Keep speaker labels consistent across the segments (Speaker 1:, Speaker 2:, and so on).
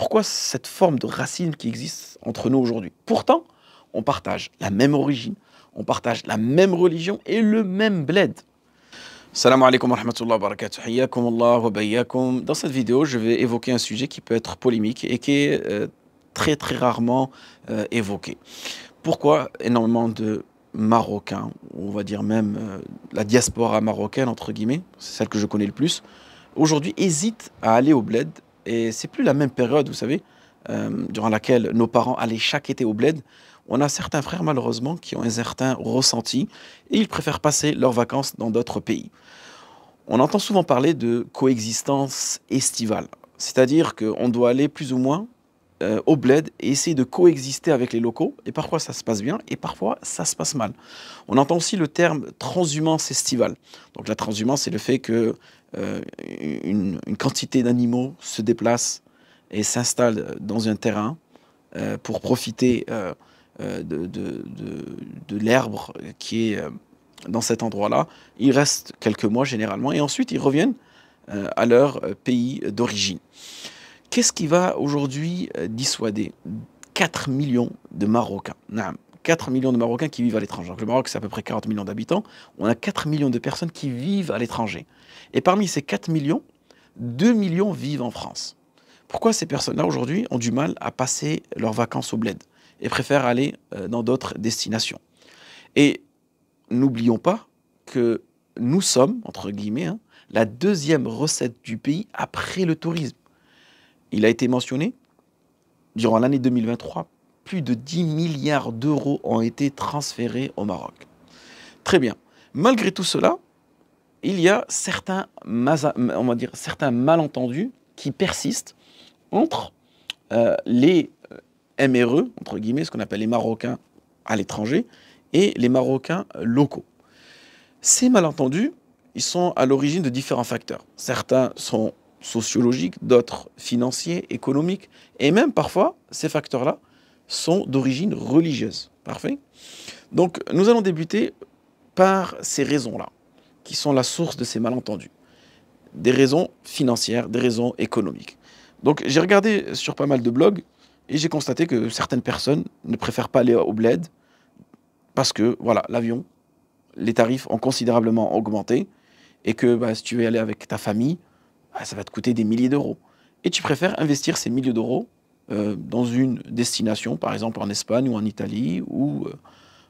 Speaker 1: Pourquoi cette forme de racine qui existe entre nous aujourd'hui Pourtant, on partage la même origine, on partage la même religion et le même bled. Salam alaikum wa rahmatullahi wa barakatuh. wa Dans cette vidéo, je vais évoquer un sujet qui peut être polémique et qui est euh, très très rarement euh, évoqué. Pourquoi énormément de Marocains, on va dire même euh, la diaspora marocaine entre guillemets, c'est celle que je connais le plus, aujourd'hui hésitent à aller au bled et c'est plus la même période, vous savez, euh, durant laquelle nos parents allaient chaque été au bled. On a certains frères, malheureusement, qui ont un certain ressenti et ils préfèrent passer leurs vacances dans d'autres pays. On entend souvent parler de coexistence estivale, c'est-à-dire qu'on doit aller plus ou moins euh, au bled et essayer de coexister avec les locaux. Et parfois ça se passe bien et parfois ça se passe mal. On entend aussi le terme transhumance estivale. Donc la transhumance, c'est le fait que euh, une, quantité d'animaux se déplacent et s'installent dans un terrain euh, pour profiter euh, de, de l'herbe qui est dans cet endroit-là. Ils restent quelques mois généralement et ensuite ils reviennent à leur pays d'origine. Qu'est-ce qui va aujourd'hui dissuader 4 millions de Marocains 4 millions de Marocains qui vivent à l'étranger. Le Maroc, c'est à peu près 40 millions d'habitants. On a 4 millions de personnes qui vivent à l'étranger. Et parmi ces 4 millions, 2 millions vivent en France. Pourquoi ces personnes-là, aujourd'hui, ont du mal à passer leurs vacances au bled et préfèrent aller euh, dans d'autres destinations Et n'oublions pas que nous sommes, entre guillemets, hein, la deuxième recette du pays après le tourisme. Il a été mentionné durant l'année 2023 plus de 10 milliards d'euros ont été transférés au Maroc. Très bien. Malgré tout cela, il y a certains, malentendus qui persistent entre euh, les euh, MRE, entre guillemets, ce qu'on appelle les Marocains à l'étranger, et les Marocains locaux. Ces malentendus, ils sont à l'origine de différents facteurs. Certains sont sociologiques, d'autres financiers, économiques, et même parfois, ces facteurs-là sont d'origine religieuse. Parfait Donc, nous allons débuter par ces raisons-là, qui sont la source de ces malentendus. Des raisons financières, des raisons économiques. Donc, j'ai regardé sur pas mal de blogs et j'ai constaté que certaines personnes ne préfèrent pas aller au bled parce que, voilà, l'avion, les tarifs ont considérablement augmenté et que bah, si tu veux aller avec ta famille, bah, ça va te coûter des milliers d'euros. Et tu préfères investir ces milliers d'euros euh, dans une destination, par exemple en Espagne ou en Italie ou euh,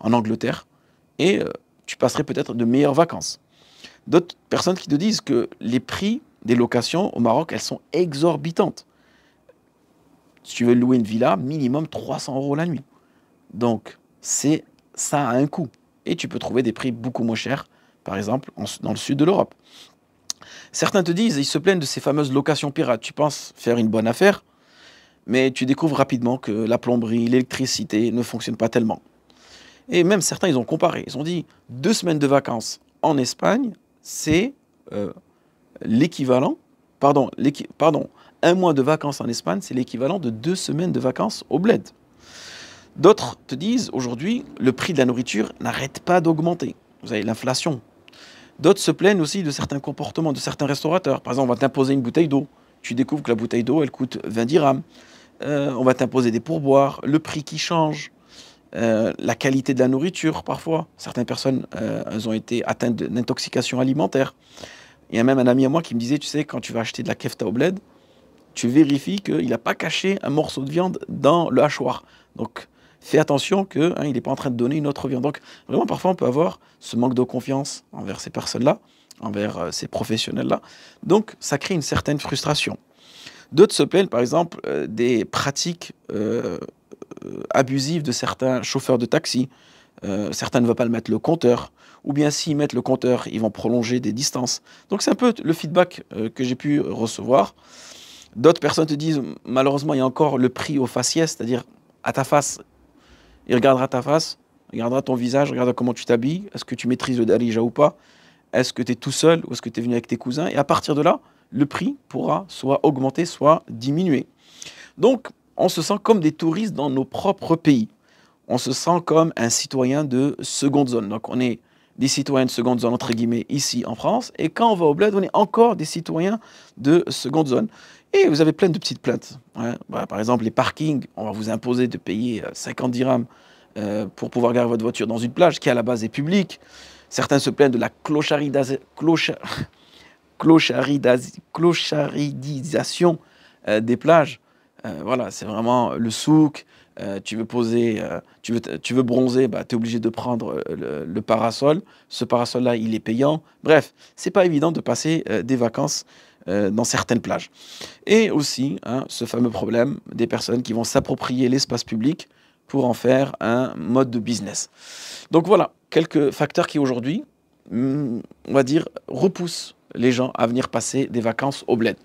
Speaker 1: en Angleterre, et euh, tu passerais peut-être de meilleures vacances. D'autres personnes qui te disent que les prix des locations au Maroc, elles sont exorbitantes. Si tu veux louer une villa, minimum 300 euros la nuit. Donc, c'est ça a un coût. Et tu peux trouver des prix beaucoup moins chers, par exemple, dans le sud de l'Europe. Certains te disent, ils se plaignent de ces fameuses locations pirates. Tu penses faire une bonne affaire, mais tu découvres rapidement que la plomberie, l'électricité ne fonctionnent pas tellement. Et même certains, ils ont comparé. Ils ont dit deux semaines de vacances en Espagne, c'est euh, l'équivalent, pardon, pardon, un mois de vacances en Espagne, c'est l'équivalent de deux semaines de vacances au bled. D'autres te disent aujourd'hui, le prix de la nourriture n'arrête pas d'augmenter. Vous avez l'inflation. D'autres se plaignent aussi de certains comportements de certains restaurateurs. Par exemple, on va t'imposer une bouteille d'eau. Tu découvres que la bouteille d'eau, elle coûte 20 dirhams. Euh, on va t'imposer des pourboires, le prix qui change, euh, la qualité de la nourriture parfois. Certaines personnes, euh, ont été atteintes d'intoxication alimentaire. Il y a même un ami à moi qui me disait, tu sais, quand tu vas acheter de la kefta au bled, tu vérifies qu'il n'a pas caché un morceau de viande dans le hachoir. Donc, fais attention qu'il hein, n'est pas en train de donner une autre viande. Donc, vraiment, parfois, on peut avoir ce manque de confiance envers ces personnes-là, envers ces professionnels-là. Donc, ça crée une certaine frustration. D'autres se plaignent, par exemple, euh, des pratiques euh, euh, abusives de certains chauffeurs de taxi. certains ne veulent pas mettre le compteur, ou bien s'ils mettent le compteur, ils vont prolonger des distances. Donc c'est un peu le feedback que j'ai pu recevoir. D'autres personnes te disent, malheureusement, il y a encore le prix au faciès, c'est-à-dire à ta face. Il regardera ta face, regardera ton visage, regardera comment tu t'habilles, est-ce que tu maîtrises le darija ou pas, est-ce que tu es tout seul ou est-ce que tu es venu avec tes cousins. Et à partir de là, le prix pourra soit augmenter, soit diminuer. Donc, on se sent comme des touristes dans nos propres pays. On se sent comme un citoyen de seconde zone. Donc, on est des citoyens de seconde zone, entre guillemets, ici en France. Et quand on va au bled, on est encore des citoyens de seconde zone. Et vous avez plein de petites plaintes. Hein. Bah, par exemple, les parkings, on va vous imposer de payer 50 euh, dirhams euh, pour pouvoir garer votre voiture dans une plage qui à la base est publique. Certains se plaignent de la clochardisation, clochard, clocharidisation euh, des plages. Euh, voilà, c'est vraiment le souk. Euh, tu veux poser, tu, veux, tu veux bronzer, bah, tu es obligé de prendre le, parasol. Ce parasol-là, il est payant. Bref, c'est pas évident de passer des vacances dans certaines plages. Et aussi, hein, ce fameux problème des personnes qui vont s'approprier l'espace public pour en faire un mode de business. Donc voilà, quelques facteurs qui aujourd'hui, mm, on va dire, repoussent les gens à venir passer des vacances au bled.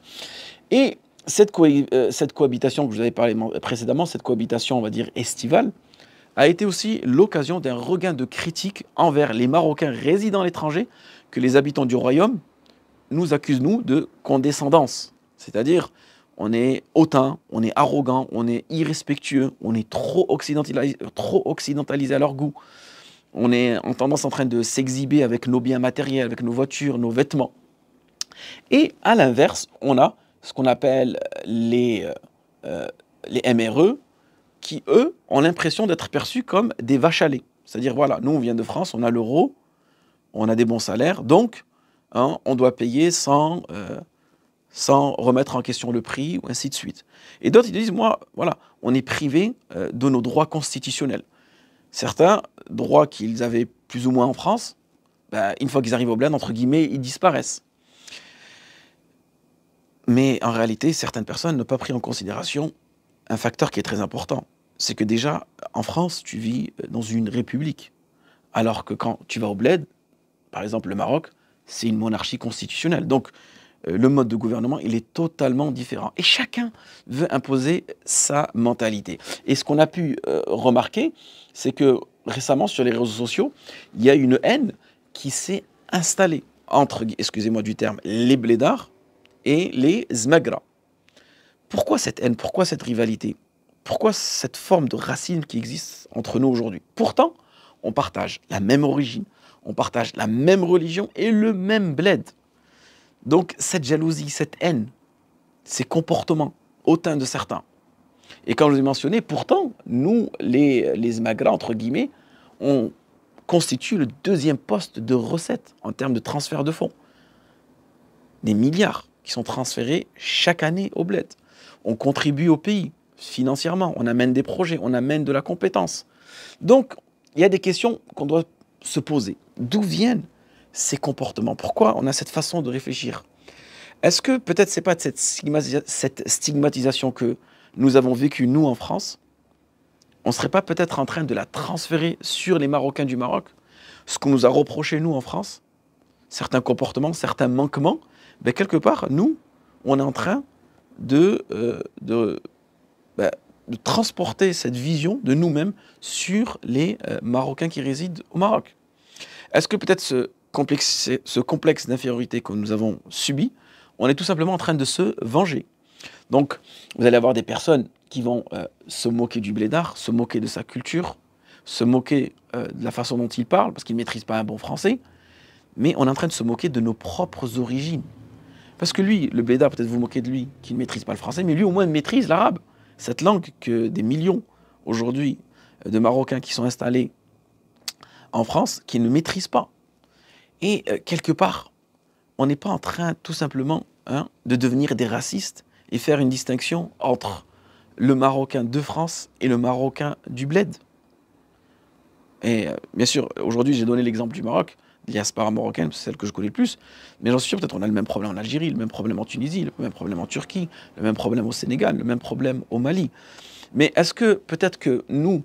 Speaker 1: Et cette, euh, cette cohabitation que je vous avais parlé précédemment, cette cohabitation, on va dire, estivale, a été aussi l'occasion d'un regain de critique envers les Marocains résidant à l'étranger que les habitants du royaume nous accusent, nous, de condescendance. C'est-à-dire, on est hautain, on est arrogant, on est irrespectueux, on est trop occidentalisé, trop occidentalisé à leur goût. On est en tendance en train de s'exhiber avec nos biens matériels, avec nos voitures, nos vêtements. Et à l'inverse, on a ce qu'on appelle les, euh, euh, MRE, qui, eux, ont l'impression d'être perçus comme des vaches à lait. C'est-à-dire, voilà, nous, on vient de France, on a l'euro, on a des bons salaires, donc hein, on doit payer euh, sans, remettre en question le prix, ou ainsi de suite. Et d'autres, ils disent, moi, voilà, on est privé de nos droits constitutionnels. Certains droits qu'ils avaient plus ou moins en France, ben, une fois qu'ils arrivent au bled, entre guillemets, ils disparaissent. Mais en réalité, certaines personnes n'ont pas pris en considération un facteur qui est très important. C'est que déjà, en France, tu vis dans une république. Alors que quand tu vas au bled, par exemple le Maroc, c'est une monarchie constitutionnelle. Donc, euh, le mode de gouvernement, il est totalement différent. Et chacun veut imposer sa mentalité. Et ce qu'on a pu euh, remarquer, c'est que récemment, sur les réseaux sociaux, il y a une haine qui s'est installée entre, excusez-moi du terme, les blédards et les Zmagra. Pourquoi cette haine Pourquoi cette rivalité Pourquoi cette forme de racine qui existe entre nous aujourd'hui Pourtant, on partage la même origine, on partage la même religion et le même bled. Donc cette jalousie, cette haine, ces comportements hautains de certains. Et comme je vous ai mentionné, pourtant, nous, les, les entre guillemets, on constitue le deuxième poste de recette en termes de transfert de fonds. Des milliards qui sont transférés chaque année au bled. On contribue au pays financièrement, on amène des projets, on amène de la compétence. Donc, il y a des questions qu'on doit se poser. D'où viennent ces comportements Pourquoi on a cette façon de réfléchir Est-ce que peut-être c'est pas de cette, cette stigmatisation que nous avons vécue, nous, en France On ne serait pas peut-être en train de la transférer sur les Marocains du Maroc Ce qu'on nous a reproché, nous, en France Certains comportements, certains manquements ben, quelque part, nous, on est en train de, euh, ben, de, transporter cette vision de nous-mêmes sur les euh, Marocains qui résident au Maroc. Est-ce que peut-être ce complexe, ce complexe d'infériorité que nous avons subi, on est tout simplement en train de se venger Donc, vous allez avoir des personnes qui vont euh, se moquer du blédard, se moquer de sa culture, se moquer de la façon dont il parle, parce qu'il ne maîtrise pas un bon français, mais on est en train de se moquer de nos propres origines. Parce que lui, le Bléda, peut-être vous moquez de lui, qui ne maîtrise pas le français, mais lui au moins maîtrise l'arabe. Cette langue que des millions aujourd'hui de Marocains qui sont installés en France, qui ne maîtrisent pas. Et euh, quelque part, on n'est pas en train tout simplement hein, de devenir des racistes et faire une distinction entre le Marocain de France et le Marocain du Bled. Et euh, bien sûr, aujourd'hui, j'ai donné l'exemple du Maroc diaspora marocaine, c'est celle que je connais le plus, mais j'en suis sûr, peut-être on a le même problème en Algérie, le même problème en Tunisie, le même problème en Turquie, le même problème au Sénégal, le même problème au Mali. Mais est-ce que peut-être que nous,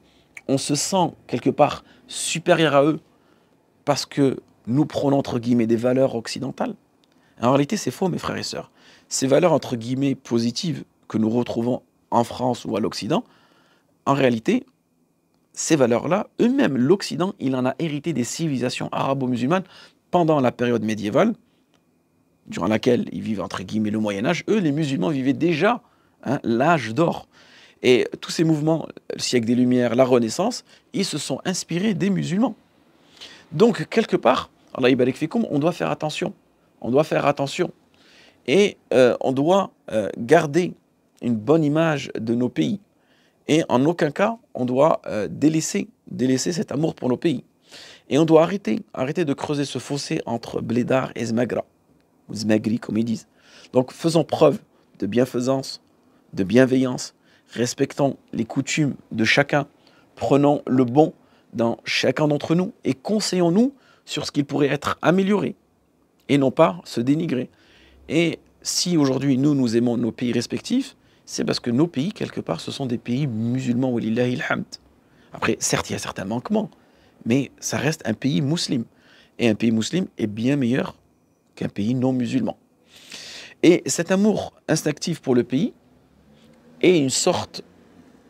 Speaker 1: on se sent quelque part supérieur à eux parce que nous prenons entre guillemets des valeurs occidentales En réalité, c'est faux, mes frères et sœurs. Ces valeurs entre guillemets positives que nous retrouvons en France ou à l'Occident, en réalité, ces valeurs-là, eux-mêmes, l'Occident, il en a hérité des civilisations arabo-musulmanes pendant la période médiévale, durant laquelle ils vivent entre guillemets le Moyen Âge. Eux, les musulmans, vivaient déjà hein, l'âge d'or. Et tous ces mouvements, le siècle des Lumières, la Renaissance, ils se sont inspirés des musulmans. Donc, quelque part, on doit faire attention. On doit faire attention. Et euh, on doit euh, garder une bonne image de nos pays. Et en aucun cas, on doit euh, délaisser, cet amour pour nos pays. Et on doit arrêter, arrêter de creuser ce fossé entre Bledar et Zmagra, ou Zmagri comme ils disent. Donc faisons preuve de bienfaisance, de bienveillance, respectons les coutumes de chacun, prenons le bon dans chacun d'entre nous et conseillons-nous sur ce qui pourrait être amélioré et non pas se dénigrer. Et si aujourd'hui nous, nous aimons nos pays respectifs, c'est parce que nos pays, quelque part, ce sont des pays musulmans, Après, certes, il y a certains manquements, mais ça reste un pays musulman. Et un pays musulman est bien meilleur qu'un pays non musulman. Et cet amour instinctif pour le pays est une sorte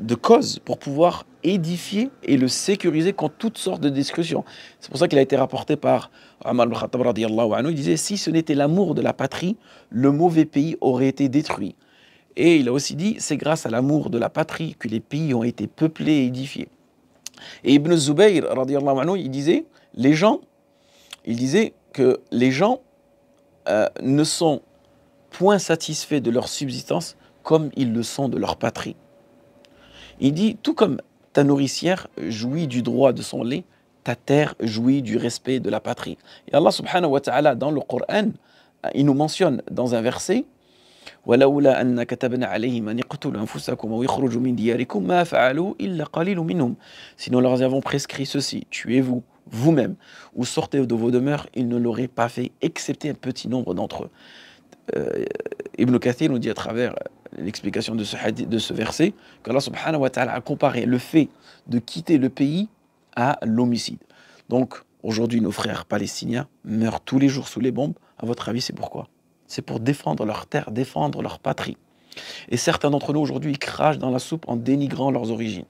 Speaker 1: de cause pour pouvoir édifier et le sécuriser contre toutes sortes de discussions. C'est pour ça qu'il a été rapporté par Omar al-Khattab, il disait, si ce n'était l'amour de la patrie, le mauvais pays aurait été détruit. Et il a aussi dit, c'est grâce à l'amour de la patrie que les pays ont été peuplés et édifiés. Et Ibn Zubayr, il disait, les gens, il disait que les gens euh, ne sont point satisfaits de leur subsistance comme ils le sont de leur patrie. Il dit, tout comme ta nourricière jouit du droit de son lait, ta terre jouit du respect de la patrie. Et Allah subhanahu wa ta'ala, dans le Coran, il nous mentionne dans un verset, ولولا أن كتبنا أنفسكم من دياركم ما فعلوا إلا قليل منهم sinon leur avons prescrit ceci tuez-vous vous-même ou sortez de vos demeures ils ne l'auraient pas fait excepté un petit nombre d'entre eux euh, Ibn Kathir nous dit à travers l'explication de ce, de ce verset qu'Allah subhanahu wa ta'ala a comparé le fait de quitter le pays à l'homicide. Donc aujourd'hui, nos frères palestiniens meurent tous les jours sous les bombes. À votre avis, c'est pourquoi c'est pour défendre leur terre, défendre leur patrie. Et certains d'entre nous aujourd'hui crachent dans la soupe en dénigrant leurs origines.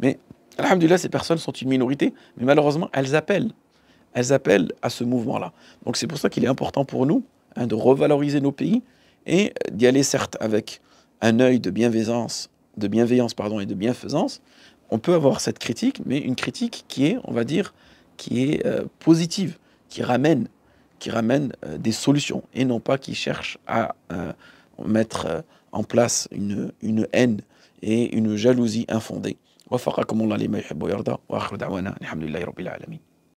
Speaker 1: Mais Alhamdulillah, ces personnes sont une minorité, mais malheureusement, elles appellent. Elles appellent à ce mouvement-là. Donc c'est pour ça qu'il est important pour nous hein, de revaloriser nos pays et d'y aller certes avec un œil de bienveillance, de bienveillance pardon, et de bienfaisance. On peut avoir cette critique, mais une critique qui est, on va dire, qui est euh, positive, qui ramène, qui ramènent euh, des solutions et non pas qui cherchent à euh, mettre euh, en place une, une haine et une jalousie infondée.